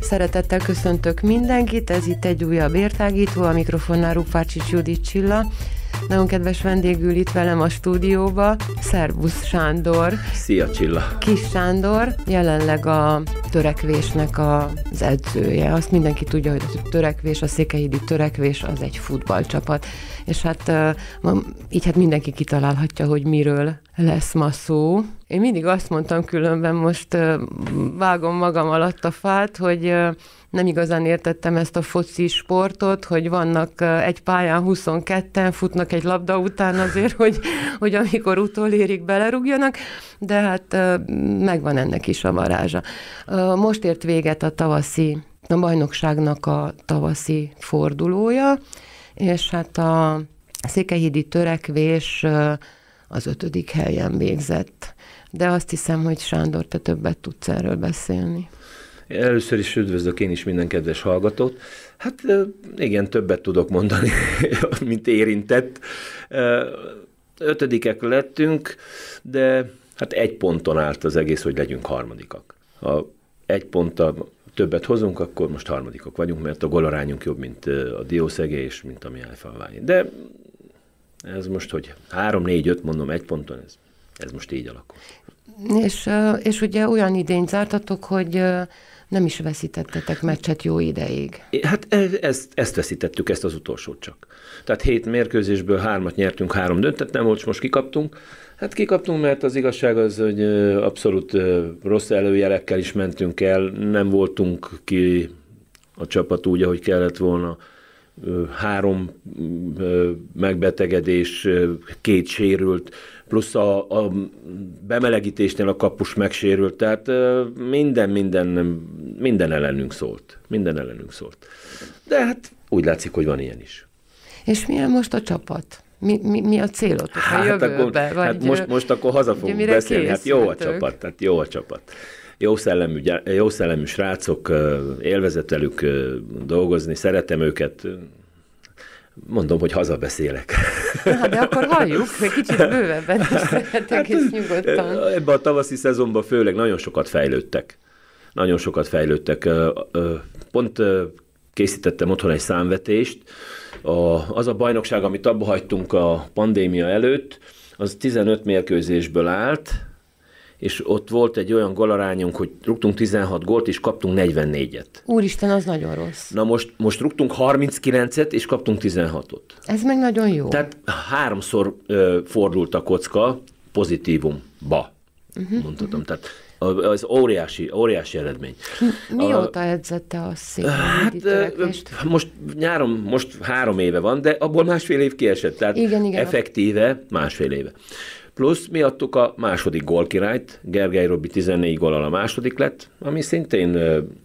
Szeretettel köszöntök mindenkit, ez itt egy újabb értágító, a mikrofonnál Rupácsics Judit Csilla. Nagyon kedves vendégül itt velem a stúdióba, Szervusz Sándor. Szia Csilla. Kis Sándor, jelenleg a törekvésnek az edzője. Azt mindenki tudja, hogy a törekvés, a székehídi törekvés az egy futballcsapat. És hát így hát mindenki kitalálhatja, hogy miről lesz ma szó. Én mindig azt mondtam különben, most vágom magam alatt a fát, hogy nem igazán értettem ezt a foci sportot, hogy vannak egy pályán 22-en, futnak egy labda után azért, hogy, hogy amikor utolérik, belerúgjanak, de hát megvan ennek is a varázsa. Most ért véget a tavaszi, a bajnokságnak a tavaszi fordulója, és hát a székehídi törekvés az ötödik helyen végzett. De azt hiszem, hogy Sándor, te többet tudsz erről beszélni. Először is üdvözlök én is minden kedves hallgatót. Hát igen, többet tudok mondani, mint érintett. Ötödikek lettünk, de hát egy ponton állt az egész, hogy legyünk harmadikak. A egy ponttal többet hozunk, akkor most harmadikok vagyunk, mert a golarányunk jobb, mint a diószegé és mint a mi De ez most, hogy három négy öt mondom egy ponton, ez, ez most így alakul. És, és ugye olyan idényt zártatok, hogy nem is veszítettetek meccset jó ideig. Hát e, ezt, ezt veszítettük, ezt az utolsót csak. Tehát hét mérkőzésből hármat nyertünk, három döntetlen volt, és most kikaptunk, Hát kikaptunk, mert az igazság az, hogy abszolút rossz előjelekkel is mentünk el, nem voltunk ki a csapat úgy, ahogy kellett volna. Három megbetegedés, két sérült, plusz a, a bemelegítésnél a kapus megsérült, tehát minden, minden, minden ellenünk szólt. Minden ellenünk szólt. De hát úgy látszik, hogy van ilyen is. És milyen most a csapat? Mi, mi, mi a célotok hát a jövőbe? Akkor, vagy, hát most, most akkor haza fogunk beszélni. Hát jó a csapat, tehát jó a csapat. Jó szellemű, jó szellemű srácok, élvezetelük dolgozni, szeretem őket, Mondom, hogy hazabeszélek. Na, hát de akkor halljuk, egy kicsit bővebben is lehetünk, hát, és nyugodtan. Ebben a tavaszi szezonban főleg nagyon sokat fejlődtek. Nagyon sokat fejlődtek. Pont készítettem otthon egy számvetést, a, az a bajnokság, amit abba hagytunk a pandémia előtt, az 15 mérkőzésből állt, és ott volt egy olyan golarányunk, hogy rúgtunk 16 gólt, és kaptunk 44-et. Úristen, az nagyon rossz. Na most, most rúgtunk 39-et, és kaptunk 16-ot. Ez meg nagyon jó. Tehát háromszor ö, fordult a kocka pozitívumba, uh-huh, mondhatom. Uh-huh. Tehát az óriási, óriási eredmény. Mióta a, edzette a szép hát, most nyáron, most három éve van, de abból másfél év kiesett, tehát igen, igen. effektíve másfél éve. Plusz mi adtuk a második gólkirályt, Gergely Robi 14 gólal a második lett, ami szintén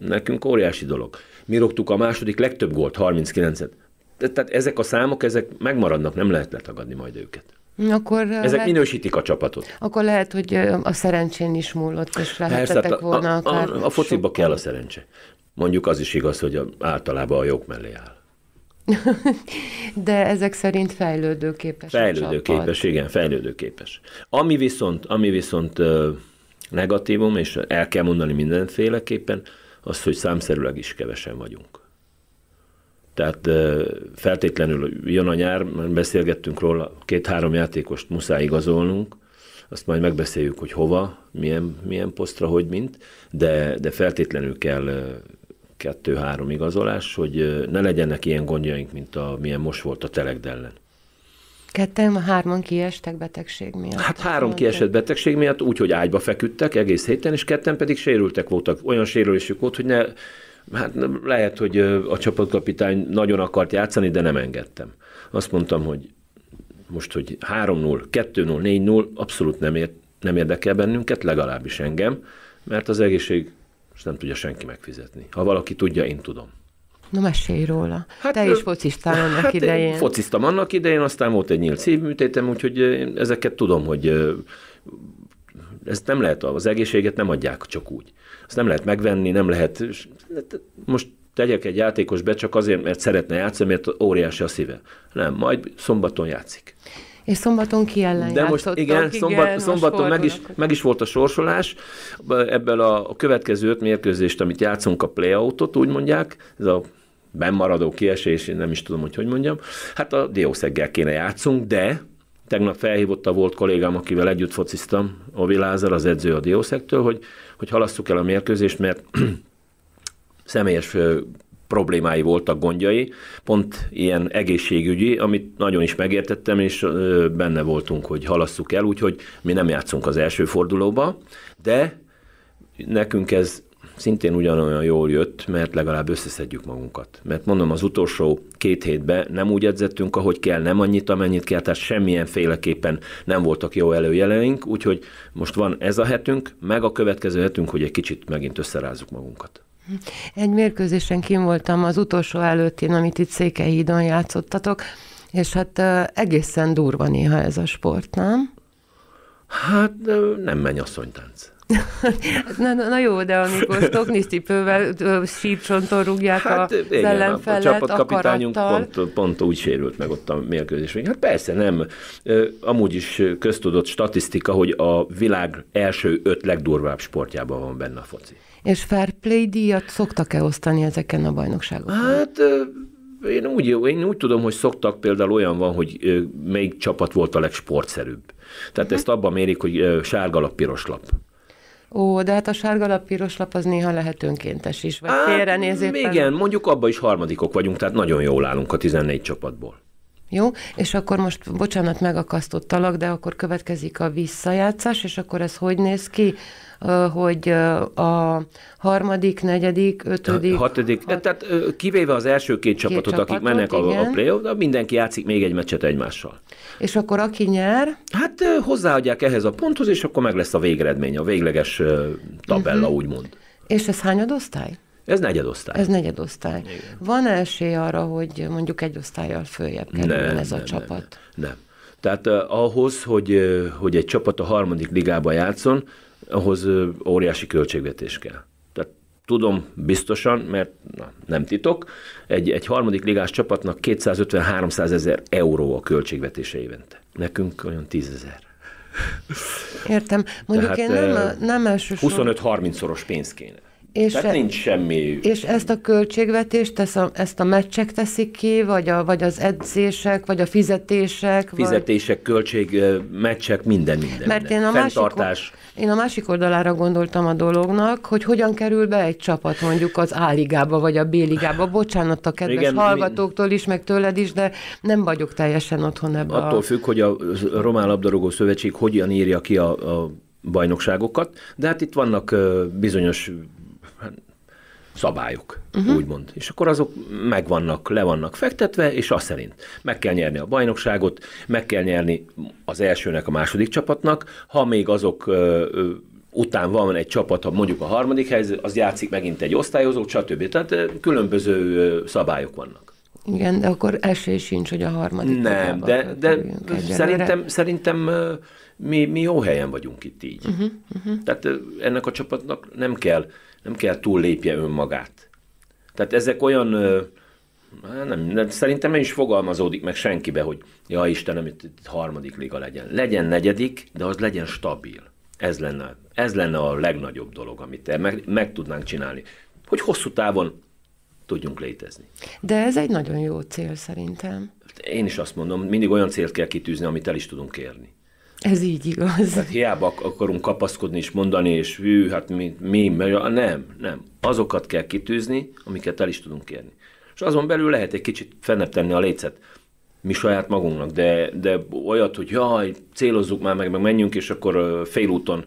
nekünk óriási dolog. Mi rogtuk a második legtöbb gólt, 39-et. Tehát ezek a számok, ezek megmaradnak, nem lehet letagadni majd őket. Akkor Ezek lehet, minősítik a csapatot. Akkor lehet, hogy a szerencsén is múlott, és lehetettek Persze, hát volna a, akár... A, a, a fociba sokkal. kell a szerencse. Mondjuk az is igaz, hogy általában a jog mellé áll. De ezek szerint fejlődőképes Fejlődőképes, igen, fejlődőképes. Ami viszont, ami viszont negatívum, és el kell mondani mindenféleképpen, az, hogy számszerűleg is kevesen vagyunk. Tehát feltétlenül jön a nyár, beszélgettünk róla, két-három játékost muszáj igazolnunk, azt majd megbeszéljük, hogy hova, milyen, milyen posztra, hogy mint, de, de feltétlenül kell kettő-három igazolás, hogy ne legyenek ilyen gondjaink, mint a, milyen most volt a telek ellen. Ketten, hárman kiestek betegség miatt. Hát három kiesett betegség miatt, úgy, hogy ágyba feküdtek egész héten, és ketten pedig sérültek voltak. Olyan sérülésük volt, hogy ne Hát lehet, hogy a csapatkapitány nagyon akart játszani, de nem engedtem. Azt mondtam, hogy most, hogy 3-0, 2-0, 4-0 abszolút nem, ér, nem érdekel bennünket, legalábbis engem, mert az egészség most nem tudja senki megfizetni. Ha valaki tudja, én tudom. Na mesélj róla. Hát, Te is focistál annak hát idején. fociztam annak idején, aztán volt egy nyílt szívműtétem, úgyhogy ezeket tudom, hogy ezt nem lehet, az egészséget nem adják csak úgy azt nem lehet megvenni, nem lehet... Most tegyek egy játékos be csak azért, mert szeretne játszani, mert óriási a szíve. Nem, majd szombaton játszik. És szombaton ki ellen De most igen, igen szombat, szombaton meg is, meg is volt a sorsolás. Ebből a, a következő öt mérkőzést, amit játszunk, a playoutot úgy mondják, ez a bennmaradó kiesés, én nem is tudom, hogy hogy mondjam. Hát a Diószeggel kéne játszunk, de Tegnap felhívott a volt kollégám, akivel együtt fociztam, Ovi Lázár, az edző a Diószektől, hogy, hogy halasszuk el a mérkőzést, mert személyes problémái voltak, gondjai, pont ilyen egészségügyi, amit nagyon is megértettem, és benne voltunk, hogy halasszuk el, úgyhogy mi nem játszunk az első fordulóba, de nekünk ez szintén ugyanolyan jól jött, mert legalább összeszedjük magunkat. Mert mondom, az utolsó két hétben nem úgy edzettünk, ahogy kell, nem annyit, amennyit kell, tehát semmilyen féleképpen nem voltak jó előjeleink, úgyhogy most van ez a hetünk, meg a következő hetünk, hogy egy kicsit megint összerázzuk magunkat. Egy mérkőzésen kim voltam az utolsó előttén, amit itt Székelyhídon játszottatok, és hát egészen durva néha ez a sport, nem? Hát nem asszonytánc na, na, na jó, de amikor stoknisztipővel sípcsonton rúgják hát, a igen, ellenfelet a csapatkapitányunk pont, pont úgy sérült meg ott a mérkőzés Hát persze nem. Amúgy is köztudott statisztika, hogy a világ első öt legdurvább sportjában van benne a foci. És fair play díjat szoktak-e osztani ezeken a bajnokságokon? Hát én úgy, én úgy tudom, hogy szoktak például olyan van, hogy melyik csapat volt a legsportszerűbb. Tehát uh-huh. ezt abban mérik, hogy sárga lap, piros lap. Ó, de hát a sárga lap, piros lap az néha lehet önkéntes is, vagy hát, félrenézés. Igen, mondjuk abba is harmadikok vagyunk, tehát nagyon jól állunk a 14 csapatból. Jó? És akkor most, bocsánat, megakasztottalak, de akkor következik a visszajátszás, és akkor ez hogy néz ki? hogy a harmadik, negyedik, ötödik... Hatodik, hat... tehát kivéve az első két csapatot, két csapatot akik mennek igen. a playoff de mindenki játszik még egy meccset egymással. És akkor aki nyer? Hát hozzáadják ehhez a ponthoz, és akkor meg lesz a végeredmény, a végleges tabella, uh-huh. úgymond. És ez osztály? Ez osztály. Ez osztály. Igen. Van esély arra, hogy mondjuk egy osztályjal följebb kerüljön nem, ez a nem, csapat? Nem. nem. Tehát uh, ahhoz, hogy, eh, hogy egy csapat a harmadik ligába játszon, ahhoz uh, óriási költségvetés kell. Tehát tudom biztosan, mert na, nem titok, egy, egy harmadik ligás csapatnak 250-300 ezer euró a költségvetése évente. Nekünk olyan 10 ezer. Értem. Mondjuk Tehát, én nem, nem elsősorban... 25-30 szoros pénz kéne. És Tehát e, nincs semmi. És ezt a költségvetést, ezt a, ezt a meccsek teszik ki, vagy, a, vagy az edzések, vagy a fizetések? Fizetések, vagy... költség, meccsek, minden, minden. Mert én a, Fenntartás. másik, én a másik oldalára gondoltam a dolognak, hogy hogyan kerül be egy csapat mondjuk az A-ligába, vagy a B-ligába. Bocsánat a kedves Igen, hallgatóktól is, meg tőled is, de nem vagyok teljesen otthon ebben. Attól a... függ, hogy a Román Labdarúgó Szövetség hogyan írja ki a, a bajnokságokat, de hát itt vannak bizonyos szabályok, uh-huh. úgymond. És akkor azok megvannak, le vannak fektetve, és azt szerint meg kell nyerni a bajnokságot, meg kell nyerni az elsőnek, a második csapatnak, ha még azok ö, ö, után van egy csapat, ha mondjuk a harmadik helyző, az játszik megint egy osztályozó, stb. Tehát különböző szabályok vannak. Igen, de akkor esély sincs, hogy a harmadik. Nem, de, de szerintem, szerintem mi, mi jó helyen vagyunk itt így. Uh-huh, uh-huh. Tehát ennek a csapatnak nem kell nem kell túllépje önmagát. Tehát ezek olyan, hát nem, nem, szerintem nem is fogalmazódik meg senkibe, hogy ja Istenem, itt, itt harmadik liga legyen. Legyen negyedik, de az legyen stabil. Ez lenne, ez lenne a legnagyobb dolog, amit meg, meg tudnánk csinálni. Hogy hosszú távon tudjunk létezni. De ez egy nagyon jó cél szerintem. Én is azt mondom, mindig olyan célt kell kitűzni, amit el is tudunk érni. Ez így igaz. Tehát hiába akarunk kapaszkodni és mondani, és hű, hát mi, mi, nem, nem. Azokat kell kitűzni, amiket el is tudunk érni. És azon belül lehet egy kicsit fennebb tenni a lécet mi saját magunknak, de, de olyat, hogy jaj, célozzuk már meg, meg menjünk, és akkor félúton,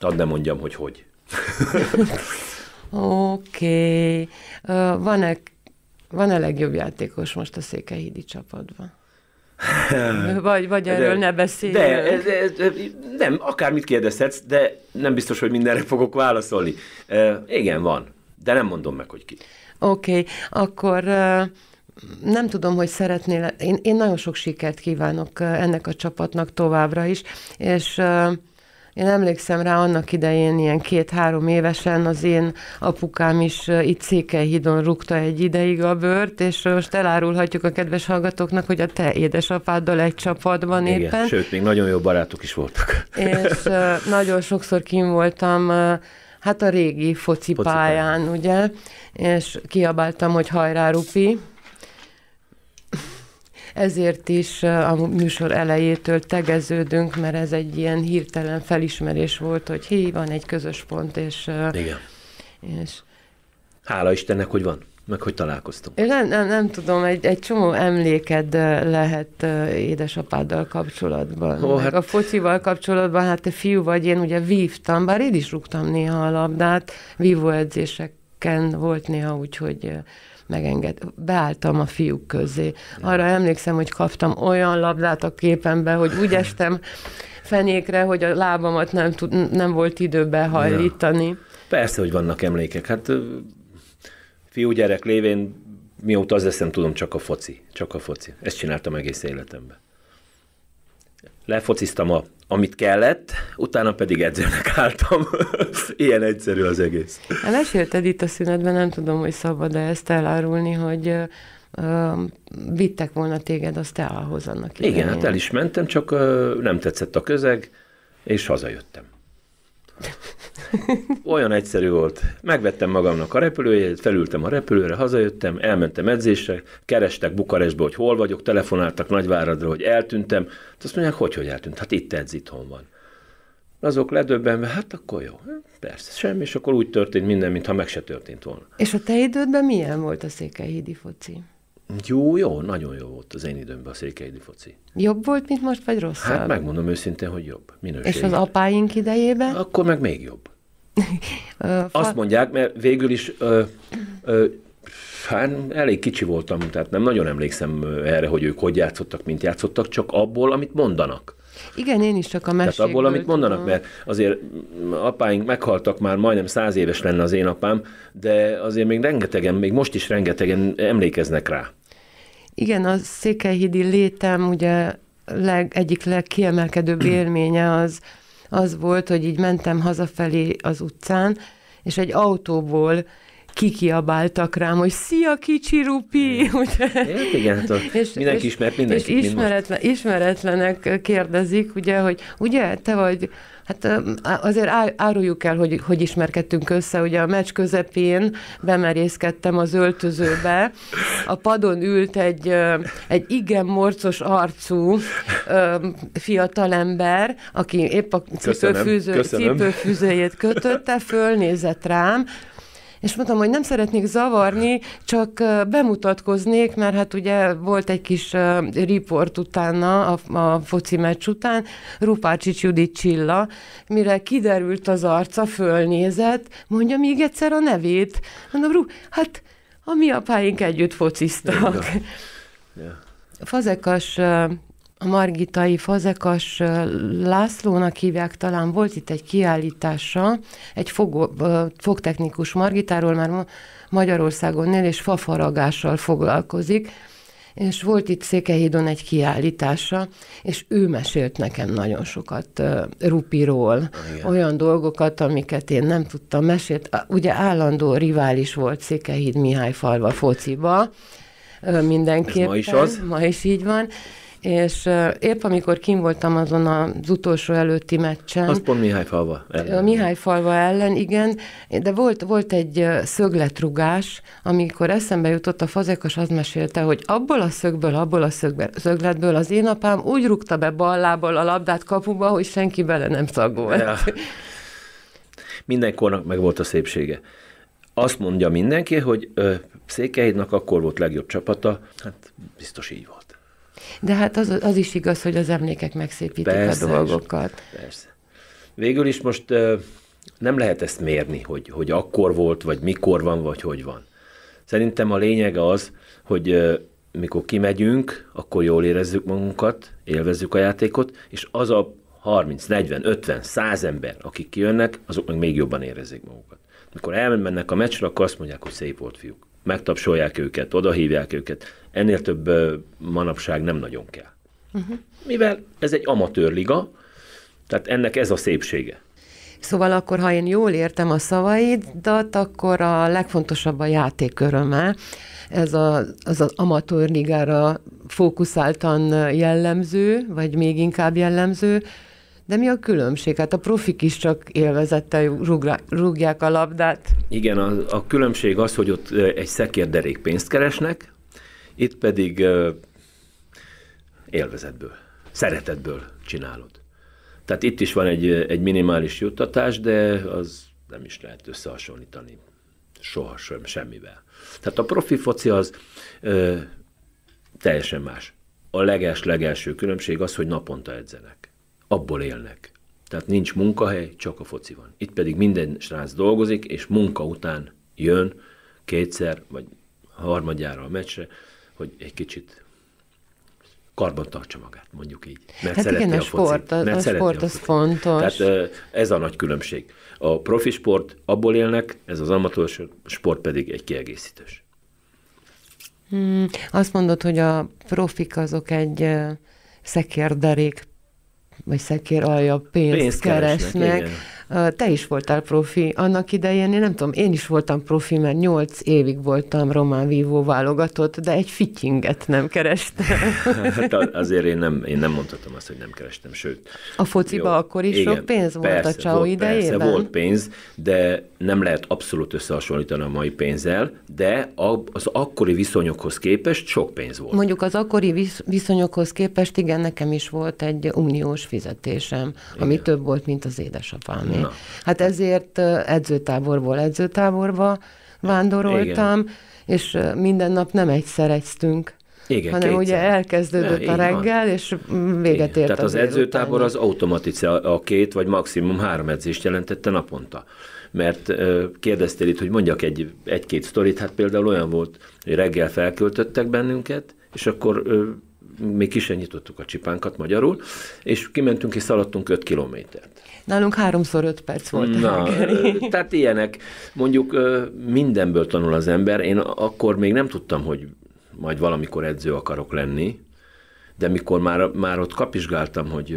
hadd nem mondjam, hogy hogy. Oké. Okay. van-e, van-e legjobb játékos most a Székelyhídi csapatban? Vagy, vagy erről de, ne beszélj. De, de, de, nem, akármit kérdezhetsz, de nem biztos, hogy mindenre fogok válaszolni. E, igen, van, de nem mondom meg, hogy ki. Oké, okay, akkor nem tudom, hogy szeretnél, én, én nagyon sok sikert kívánok ennek a csapatnak továbbra is, és én emlékszem rá annak idején, ilyen két-három évesen az én apukám is itt Székelyhidon rúgta egy ideig a bört, és most elárulhatjuk a kedves hallgatóknak, hogy a te édesapáddal egy csapatban Igen, éppen. sőt, még nagyon jó barátok is voltak. És nagyon sokszor kim voltam hát a régi focipályán, focipályán. ugye, és kiabáltam, hogy hajrá Rupi, ezért is a műsor elejétől tegeződünk, mert ez egy ilyen hirtelen felismerés volt, hogy hé, van egy közös pont, és... Igen. És... Hála Istennek, hogy van meg hogy találkoztunk? Én nem, nem, nem tudom, egy, egy csomó emléked lehet édesapáddal kapcsolatban. Ó, hát... A focival kapcsolatban, hát te fiú vagy, én ugye vívtam, bár én is rúgtam néha a labdát, vívóedzések Ken volt néha úgy, hogy megenged. Beálltam a fiúk közé. Arra emlékszem, hogy kaptam olyan labdát a képenbe, hogy úgy estem fenékre, hogy a lábamat nem, tud, nem volt idő behajlítani. Ja. Persze, hogy vannak emlékek. Hát fiúgyerek lévén mióta az eszem tudom, csak a foci. Csak a foci. Ezt csináltam egész életemben lefociztam a, amit kellett, utána pedig edzőnek álltam. Ilyen egyszerű az egész. Elesélted itt a szünetben, nem tudom, hogy szabad-e ezt elárulni, hogy vittek volna téged a ahhoz annak idején. Igen, hát el is mentem, csak nem tetszett a közeg, és hazajöttem. Olyan egyszerű volt. Megvettem magamnak a repülőjét, felültem a repülőre, hazajöttem, elmentem edzésre, kerestek Bukarestbe, hogy hol vagyok, telefonáltak Nagyváradra, hogy eltűntem. Azt mondják, hogy hogy eltűnt? Hát itt edz, itthon van. Azok ledöbbenve, hát akkor jó, persze, semmi, és akkor úgy történt minden, mintha meg se történt volna. És a te idődben milyen volt a székelyhídi foci? Jó, jó, nagyon jó volt az én időmben a székelyhídi foci. Jobb volt, mint most, vagy rosszabb? Hát megmondom őszintén, hogy jobb. Minőség. És az apáink idejében? Akkor meg még jobb. Azt mondják, mert végül is ö, ö, Hát elég kicsi voltam, tehát nem nagyon emlékszem erre, hogy ők hogy játszottak, mint játszottak, csak abból, amit mondanak. Igen, én is csak a mesékből. Tehát abból, amit mondanak, mert azért apáink meghaltak már, majdnem száz éves lenne az én apám, de azért még rengetegen, még most is rengetegen emlékeznek rá. Igen, a székelyhidi létem ugye leg, egyik legkiemelkedőbb élménye az, az volt, hogy így mentem hazafelé az utcán, és egy autóból kikiabáltak rám, hogy szia kicsi rupi! Ugye? É, hát igen, hát és, mindenki ismert mindenkit. És ismeretlen, ismeretlenek kérdezik, ugye, hogy ugye, te vagy Hát azért áruljuk el, hogy, hogy ismerkedtünk össze. Ugye a meccs közepén bemerészkedtem az öltözőbe, a padon ült egy, egy igen morcos arcú fiatalember, aki épp a cipőfűzőjét kötötte föl, nézett rám, és mondtam, hogy nem szeretnék zavarni, csak bemutatkoznék, mert hát ugye volt egy kis riport utána, a, a foci meccs után, Rupácsics Judit Csilla, mire kiderült az arca, fölnézett, mondja még egyszer a nevét. Mondom, Ru, hát a mi apáink együtt fociztak. Yeah. Fazekas a Margitai Fazekas Lászlónak hívják, talán volt itt egy kiállítása, egy fogó, fogtechnikus Margitáról már Magyarországon él, és fafaragással foglalkozik, és volt itt Székehídon egy kiállítása, és ő mesélt nekem nagyon sokat uh, Rupiról, Igen. olyan dolgokat, amiket én nem tudtam, mesélt. Ugye állandó rivális volt Székehíd Mihály Falva fociba, mindenképpen. Ez ma is az? Ma is így van és épp amikor kim voltam azon az utolsó előtti meccsen. Az pont Mihály falva ellen. A Mihály falva ellen, igen, de volt, volt egy szögletrugás, amikor eszembe jutott a fazekas, az mesélte, hogy abból a szögből, abból a szögből, szögletből az én apám úgy rúgta be ballából a labdát kapuba, hogy senki bele nem szagolt. Ja. Mindenkornak meg volt a szépsége. Azt mondja mindenki, hogy Székelyhídnak akkor volt legjobb csapata, hát biztos így volt. De hát az, az is igaz, hogy az emlékek megszépítik persze, a dolgokat. Persze. Végül is most nem lehet ezt mérni, hogy, hogy akkor volt, vagy mikor van, vagy hogy van. Szerintem a lényeg az, hogy mikor kimegyünk, akkor jól érezzük magunkat, élvezzük a játékot, és az a 30, 40, 50, 100 ember, akik kijönnek, azok meg még jobban érezzék magukat. Mikor elmennek a meccsre, akkor azt mondják, hogy szép volt fiúk megtapsolják őket, odahívják őket. Ennél több manapság nem nagyon kell. Uh-huh. Mivel ez egy amatőrliga, tehát ennek ez a szépsége. Szóval akkor, ha én jól értem a szavaidat, akkor a legfontosabb a játék öröme. Ez a, az az amatőrligára fókuszáltan jellemző, vagy még inkább jellemző, de mi a különbség? Hát a profik is csak élvezettel rúgják a labdát. Igen, a, a különbség az, hogy ott egy szekérderék pénzt keresnek, itt pedig élvezetből, szeretetből csinálod. Tehát itt is van egy, egy minimális juttatás, de az nem is lehet összehasonlítani soha sem, semmivel. Tehát a profi foci az ö, teljesen más. A leges-legelső különbség az, hogy naponta edzenek abból élnek. Tehát nincs munkahely, csak a foci van. Itt pedig minden srác dolgozik, és munka után jön kétszer, vagy harmadjára a meccsre, hogy egy kicsit karban tartsa magát, mondjuk így. Mert hát igen, a, a sport, focit, mert a sport a az fontos. Tehát ez a nagy különbség. A profi sport abból élnek, ez az amatőr sport pedig egy kiegészítős. Hmm, azt mondod, hogy a profik azok egy szekérderék vagy szekér alja pénzt, pénzt keresnek. keresnek te is voltál profi annak idején, én nem tudom, én is voltam profi, mert nyolc évig voltam román vívó válogatott, de egy fittinget nem kerestem. Hát azért én nem, én nem mondhatom azt, hogy nem kerestem, sőt. A fociba jó, akkor is igen, sok pénz persze, volt a csáó volt, idejében? Persze, volt pénz, de nem lehet abszolút összehasonlítani a mai pénzzel, de az akkori viszonyokhoz képest sok pénz volt. Mondjuk az akkori viszonyokhoz képest, igen, nekem is volt egy uniós fizetésem, igen. ami több volt, mint az édesapámé. Na. Hát ezért edzőtáborból edzőtáborba vándoroltam, Igen. és minden nap nem egyszer egyztünk. Igen, hanem kétszer. ugye elkezdődött ja, a reggel, van. és véget ért. Tehát az, az edzőtábor után. az automatice a két, vagy maximum három edzést jelentette naponta. Mert kérdeztél itt, hogy mondjak egy, egy-két sztorit, hát például olyan volt, hogy reggel felköltöttek bennünket, és akkor még ki sem nyitottuk a csipánkat magyarul, és kimentünk és szaladtunk 5 kilométert. Nálunk háromszor 5 perc volt. Na, tehát ilyenek. Mondjuk mindenből tanul az ember. Én akkor még nem tudtam, hogy majd valamikor edző akarok lenni, de mikor már, már ott kapizsgáltam, hogy,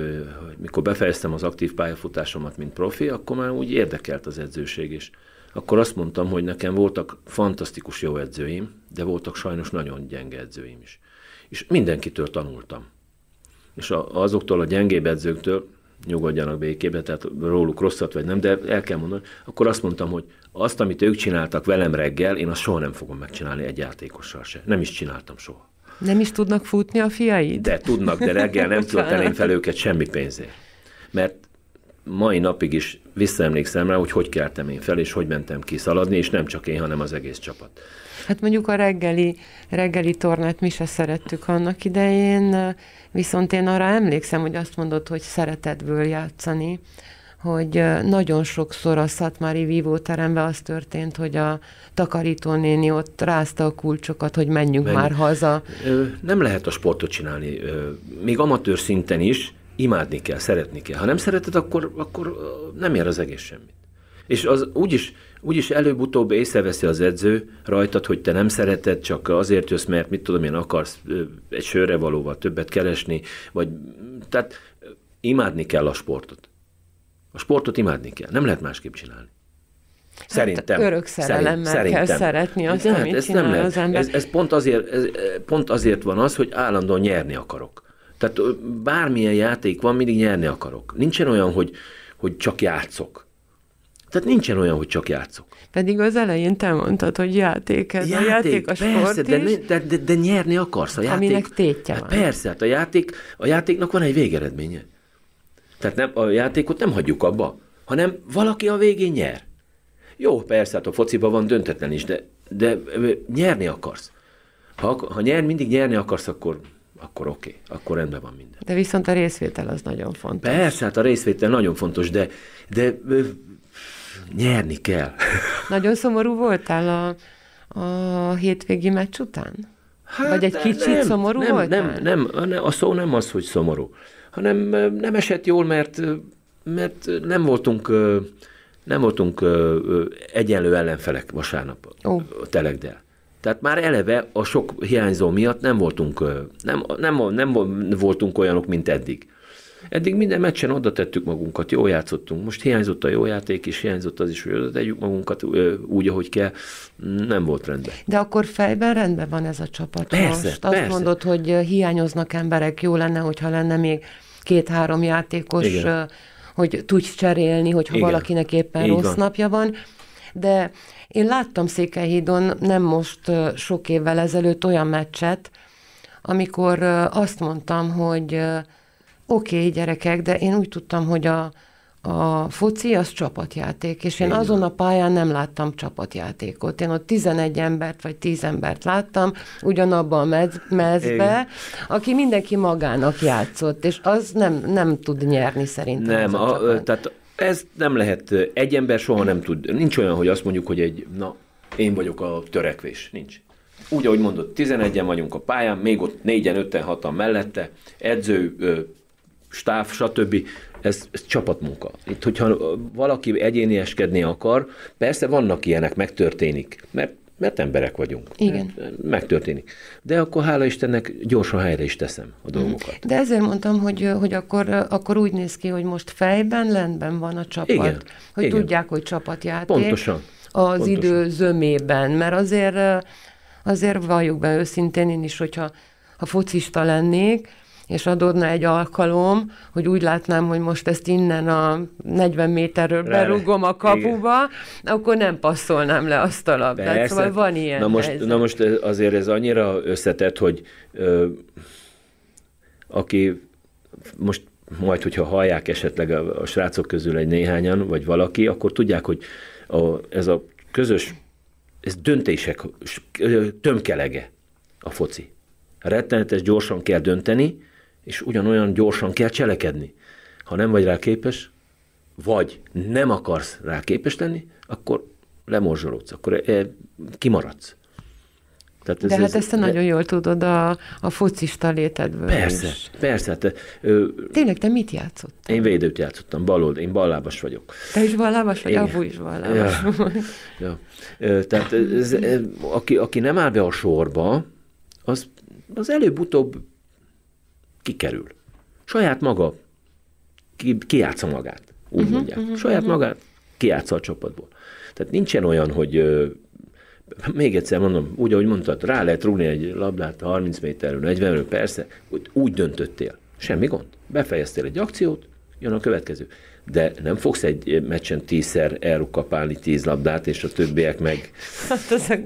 hogy mikor befejeztem az aktív pályafutásomat, mint profi, akkor már úgy érdekelt az edzőség is. Akkor azt mondtam, hogy nekem voltak fantasztikus jó edzőim, de voltak sajnos nagyon gyenge edzőim is és mindenkitől tanultam. És a, azoktól a gyengébb edzőktől, nyugodjanak békébe, tehát róluk rosszat vagy nem, de el kell mondani, akkor azt mondtam, hogy azt, amit ők csináltak velem reggel, én azt soha nem fogom megcsinálni egy játékossal se. Nem is csináltam soha. Nem is tudnak futni a fiaid? De tudnak, de reggel nem elém fel őket semmi pénzért. Mert mai napig is visszaemlékszem rá, hogy hogy keltem én fel, és hogy mentem kiszaladni, és nem csak én, hanem az egész csapat. Hát mondjuk a reggeli, reggeli tornát mi se szerettük annak idején, viszont én arra emlékszem, hogy azt mondod, hogy szeretetből játszani, hogy nagyon sokszor a Szatmári vívóteremben az történt, hogy a takarítónéni ott rázta a kulcsokat, hogy menjünk Menj. már haza. Nem lehet a sportot csinálni, még amatőr szinten is, imádni kell, szeretni kell. Ha nem szereted, akkor, akkor nem ér az egész semmit. És az úgyis, úgyis előbb-utóbb észreveszi az edző rajtad, hogy te nem szereted, csak azért jössz, mert mit tudom én, akarsz egy sörre valóval többet keresni, vagy tehát imádni kell a sportot. A sportot imádni kell, nem lehet másképp csinálni. Hát, szerintem. Hát örök szerelemmel szerintem. kell szeretni azt, hát amit ez nem lehet. Az ember. Ez, ez, pont azért, ez pont azért van az, hogy állandóan nyerni akarok. Tehát bármilyen játék van, mindig nyerni akarok. Nincsen olyan, hogy, hogy csak játszok. Tehát nincsen olyan, hogy csak játszok. Pedig az elején te mondtad, hogy játék ez, játék, a játék a sport persze, is, de, de, de, nyerni akarsz a játék. Aminek tétje hát van. Persze, hát a, játék, a játéknak van egy végeredménye. Tehát nem, a játékot nem hagyjuk abba, hanem valaki a végén nyer. Jó, persze, hát a fociban van döntetlen is, de, de nyerni akarsz. Ha, ha nyer, mindig nyerni akarsz, akkor akkor oké, okay, akkor rendben van minden. De viszont a részvétel az nagyon fontos. Persze, hát a részvétel nagyon fontos, de, de ö, nyerni kell. Nagyon szomorú voltál a, a hétvégi meccs után? Hát, Vagy egy kicsit nem, szomorú nem, voltál? Nem, nem, a szó nem az, hogy szomorú, hanem nem esett jól, mert, mert nem voltunk nem voltunk egyenlő ellenfelek vasárnap oh. a telekdel. Tehát már eleve a sok hiányzó miatt nem voltunk, nem, nem, nem voltunk olyanok, mint eddig. Eddig minden meccsen oda tettük magunkat, jól játszottunk. Most hiányzott a jó játék, és hiányzott az is, hogy oda tegyük magunkat úgy, ahogy kell. Nem volt rendben. De akkor fejben rendben van ez a csapat. Persze, most persze. azt mondod, hogy hiányoznak emberek, jó lenne, hogyha lenne még két-három játékos, Igen. hogy tudj cserélni, hogyha Igen. valakinek éppen Így rossz van. napja van de én láttam Székelyhídon nem most sok évvel ezelőtt olyan meccset, amikor azt mondtam, hogy oké, okay, gyerekek, de én úgy tudtam, hogy a, a foci az csapatjáték, és én azon a pályán nem láttam csapatjátékot. Én ott 11 embert vagy 10 embert láttam, ugyanabban a mez- mezbe, aki mindenki magának játszott, és az nem, nem tud nyerni szerintem. Nem, a, a, tehát ez nem lehet, egy ember soha nem tud, nincs olyan, hogy azt mondjuk, hogy egy, na, én vagyok a törekvés, nincs. Úgy, ahogy mondod, 11-en vagyunk a pályán, még ott 4-en, 5-en, 6-an mellette, edző, stáb, stb. Ez, ez csapatmunka. Itt, hogyha valaki egyénieskedni akar, persze vannak ilyenek, megtörténik, mert mert emberek vagyunk. Igen. Megtörténik. De akkor hála Istennek gyorsan helyre is teszem a mhm. dolgokat. De ezért mondtam, hogy, hogy akkor, akkor úgy néz ki, hogy most fejben, lendben van a csapat. Igen. Hogy Igen. tudják, hogy csapatjáték. Pontosan. Az Pontosan. idő zömében. Mert azért, azért valljuk be őszintén én is, hogyha ha focista lennék, és adódna egy alkalom, hogy úgy látnám, hogy most ezt innen a 40 méterről le, berúgom a kapuba, igen. akkor nem passzolnám le azt a labdát. Persze. Szóval van ilyen na most, na eh, most azért ez annyira összetett, hogy ö, aki most majd, hogyha hallják esetleg a, a srácok közül egy néhányan, vagy valaki, akkor tudják, hogy a, ez a közös, ez döntések tömkelege a foci. Rettenetes gyorsan kell dönteni, és ugyanolyan gyorsan kell cselekedni. Ha nem vagy rá képes, vagy nem akarsz rá képes lenni, akkor lemorzsolódsz, akkor eh, kimaradsz. Tehát ez, de hát ezt te de... nagyon jól tudod a, a focista létedből Persze, is. persze. Te, hát, ö, Tényleg, te mit játszottál? Én védőt játszottam, balold, én ballábas vagyok. Te is ballábas vagy? Apu is ballábas ja, Ja. Ö, tehát ez, aki, aki nem áll be a sorba, az, az előbb-utóbb kikerül. Saját maga ki, kiátsza magát, úgy uh-huh, mondják. Uh-huh, Saját uh-huh. magát kiátsza a csapatból. Tehát nincsen olyan, hogy még egyszer mondom, úgy, ahogy mondtad, rá lehet rúgni egy labdát 30 méterről, 40 méterről, persze, úgy, úgy döntöttél. Semmi gond. Befejeztél egy akciót, jön a következő. De nem fogsz egy meccsen tízszer elrukkapálni tíz labdát, és a többiek meg hát az, az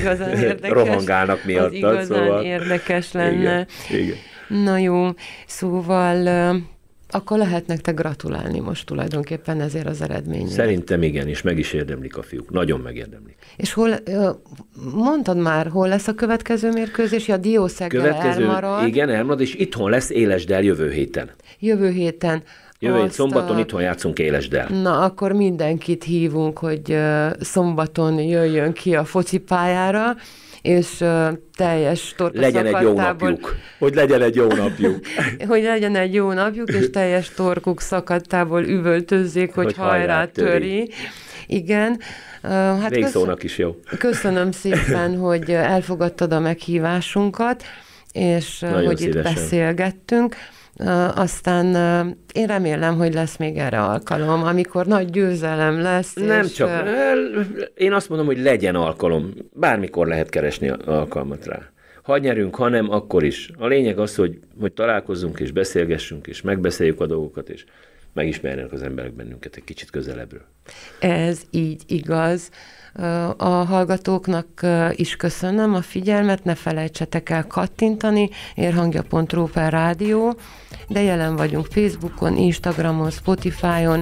igazán érdekes, rohangálnak miattad. Az igazán szóval... érdekes lenne. Igen, igen. Na jó, szóval akkor lehet nektek gratulálni most tulajdonképpen ezért az eredményért. Szerintem igen, és meg is érdemlik a fiúk. Nagyon megérdemlik. És hol, mondtad már, hol lesz a következő mérkőzés? Ja, Diószeggel következő, elmarad. Igen, elmarad, és itthon lesz Élesdel jövő héten. Jövő héten. Jövő hét szombaton a... itthon játszunk élesdel. Na, akkor mindenkit hívunk, hogy szombaton jöjjön ki a focipályára és teljes torka Legyen egy jó napjuk. Hogy legyen egy jó napjuk. hogy legyen egy jó napjuk, és teljes torkuk szakadtából üvöltözzék, hogy, hogy hajrá töri. Igen. Hát Végszónak is jó. Köszönöm szépen, hogy elfogadtad a meghívásunkat, és Nagyon hogy szívesen. itt beszélgettünk. Aztán én remélem, hogy lesz még erre alkalom, amikor nagy győzelem lesz. Nem és... csak. Én azt mondom, hogy legyen alkalom. Bármikor lehet keresni alkalmat rá. Ha nyerünk, ha nem, akkor is. A lényeg az, hogy, hogy találkozzunk és beszélgessünk, és megbeszéljük a dolgokat, és megismernek az emberek bennünket egy kicsit közelebbről. Ez így igaz. A hallgatóknak is köszönöm a figyelmet, ne felejtsetek el kattintani, érhangja.ru per rádió, de jelen vagyunk Facebookon, Instagramon, Spotify-on,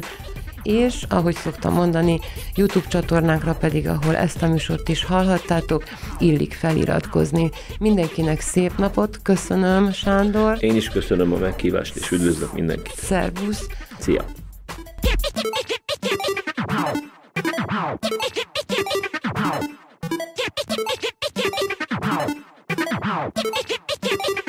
és ahogy szoktam mondani, YouTube csatornánkra pedig, ahol ezt a műsort is hallhattátok, illik feliratkozni. Mindenkinek szép napot, köszönöm Sándor. Én is köszönöm a meghívást, és üdvözlök mindenkit. Szervusz, See ya. Pow.